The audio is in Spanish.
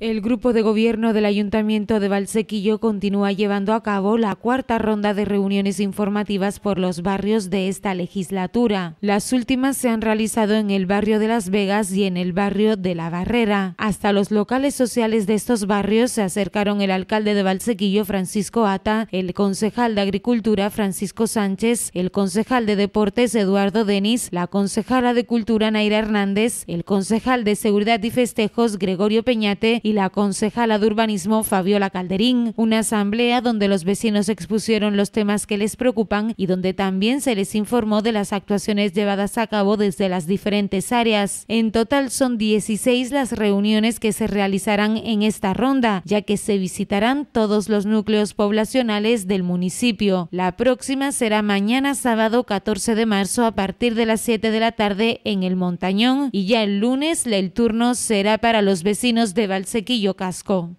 El grupo de gobierno del Ayuntamiento de Valsequillo continúa llevando a cabo la cuarta ronda de reuniones informativas por los barrios de esta legislatura. Las últimas se han realizado en el barrio de Las Vegas y en el barrio de La Barrera. Hasta los locales sociales de estos barrios se acercaron el alcalde de Valsequillo, Francisco Ata, el concejal de Agricultura, Francisco Sánchez, el concejal de Deportes, Eduardo Denis, la concejala de Cultura, Naira Hernández, el concejal de Seguridad y Festejos, Gregorio Peñate, y la concejala de urbanismo Fabiola Calderín, una asamblea donde los vecinos expusieron los temas que les preocupan y donde también se les informó de las actuaciones llevadas a cabo desde las diferentes áreas. En total son 16 las reuniones que se realizarán en esta ronda, ya que se visitarán todos los núcleos poblacionales del municipio. La próxima será mañana sábado 14 de marzo a partir de las 7 de la tarde en el Montañón y ya el lunes el turno será para los vecinos de Balsa Sequillo Casco.